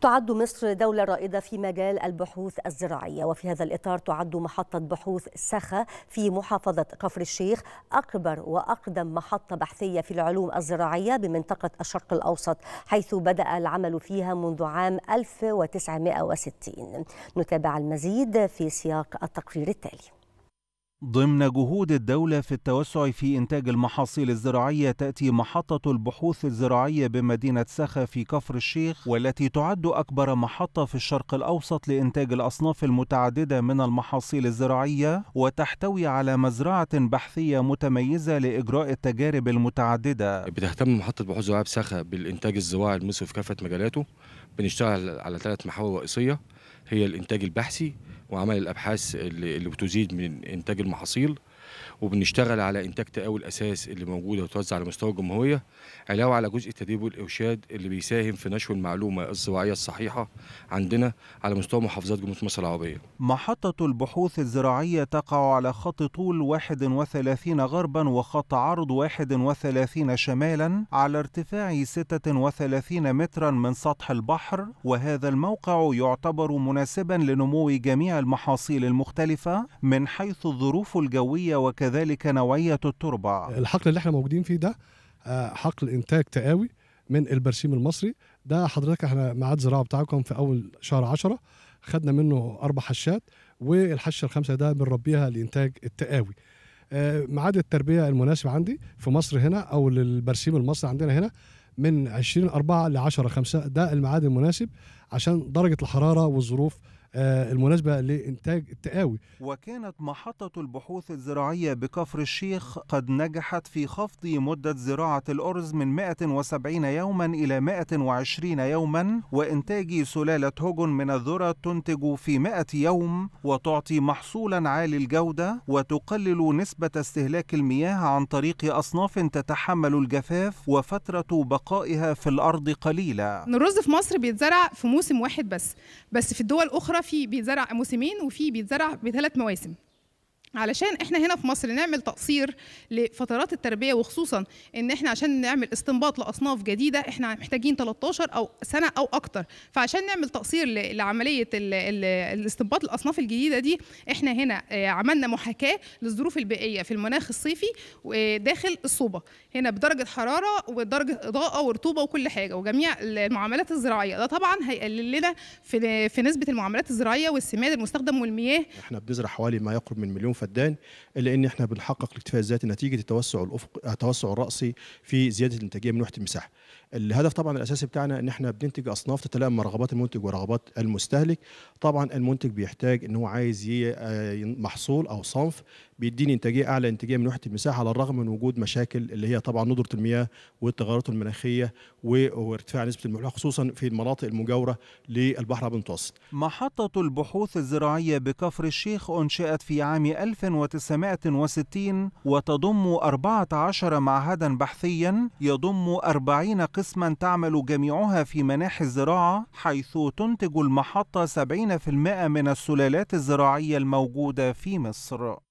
تعد مصر دولة رائدة في مجال البحوث الزراعية وفي هذا الإطار تعد محطة بحوث سخا في محافظة كفر الشيخ أكبر وأقدم محطة بحثية في العلوم الزراعية بمنطقة الشرق الأوسط حيث بدأ العمل فيها منذ عام 1960 نتابع المزيد في سياق التقرير التالي ضمن جهود الدولة في التوسع في إنتاج المحاصيل الزراعية تأتي محطة البحوث الزراعية بمدينة سخا في كفر الشيخ والتي تعد أكبر محطة في الشرق الأوسط لإنتاج الأصناف المتعددة من المحاصيل الزراعية وتحتوي على مزرعة بحثية متميزة لإجراء التجارب المتعددة بتهتم محطة بحوث زراعية بسخا بالإنتاج الزراعي المصري في كافة مجالاته بنشتغل على ثلاث محاور رئيسية هي الإنتاج البحثي وعمل الابحاث اللي, بتزيد من انتاج المحاصيل وبنشتغل على انتاج تقاوي الاساس اللي موجوده وتوزع على مستوى الجمهوريه علاوه على جزء التدريب والارشاد اللي بيساهم في نشر المعلومه الزراعيه الصحيحه عندنا على مستوى محافظات جمهوريه مصر العربيه. محطه البحوث الزراعيه تقع على خط طول 31 غربا وخط عرض 31 شمالا على ارتفاع 36 مترا من سطح البحر وهذا الموقع يعتبر مناسبا لنمو جميع المحاصيل المختلفه من حيث الظروف الجويه وكذلك نوعية التربة الحقل اللي احنا موجودين فيه ده آه، حقل إنتاج تقاوي من البرسيم المصري ده حضرتك احنا ميعاد زراعة بتاعكم في أول شهر عشرة خدنا منه أربع حشات والحشة الخامسة ده بنربيها لإنتاج التقاوي آه، ميعاد التربية المناسب عندي في مصر هنا أو للبرسيم المصري عندنا هنا من 20 4 ل 10 5 ده الميعاد المناسب عشان درجة الحرارة والظروف آه، المناسبة لإنتاج التقاوي وكانت محطة البحوث الزراعية بكفر الشيخ قد نجحت في خفض مدة زراعة الأرز من 170 يوما إلى 120 يوما وإنتاج سلالة هوجن من الذرة تنتج في 100 يوم وتعطي محصولا عالي الجودة وتقلل نسبة استهلاك المياه عن طريق أصناف تتحمل الجفاف وفترة بقائها في الأرض قليلة الرز في مصر بيتزرع في موسم واحد بس بس في الدول الأخرى الذره في بيتزرع موسمين وفي بيتزرع بثلاث مواسم علشان احنا هنا في مصر نعمل تقصير لفترات التربيه وخصوصا ان احنا عشان نعمل استنباط لاصناف جديده احنا محتاجين 13 او سنه او اكتر فعشان نعمل تقصير لعمليه الاستنباط الاصناف الجديده دي احنا هنا آه، عملنا محاكاه للظروف البيئيه في المناخ الصيفي داخل الصوبه هنا بدرجه حراره ودرجه اضاءه ورطوبه وكل حاجه وجميع المعاملات الزراعيه ده طبعا هيقلل لنا في نسبه المعاملات الزراعيه والسماد المستخدم والمياه احنا بنزرع حوالي ما يقرب من مليون الفدان الا ان احنا بنحقق الاكتفاء الذاتي نتيجه التوسع الافق التوسع الراسي في زياده الانتاجيه من وحده المساحه. الهدف طبعا الاساسي بتاعنا ان احنا بننتج اصناف تتلائم مع رغبات المنتج ورغبات المستهلك. طبعا المنتج بيحتاج ان هو عايز آه، محصول او صنف بيديني انتاجيه اعلى انتاجيه من وحده المساحه على الرغم من وجود مشاكل اللي هي طبعا ندره المياه والتغيرات المناخيه وارتفاع نسبه الملوحه خصوصا في المناطق المجاوره للبحر المتوسط. محطه البحوث الزراعيه بكفر الشيخ انشئت في عام 1960 وتضم 14 معهدا بحثيا يضم 40 قسما تعمل جميعها في مناحي الزراعه حيث تنتج المحطه 70% من السلالات الزراعيه الموجوده في مصر.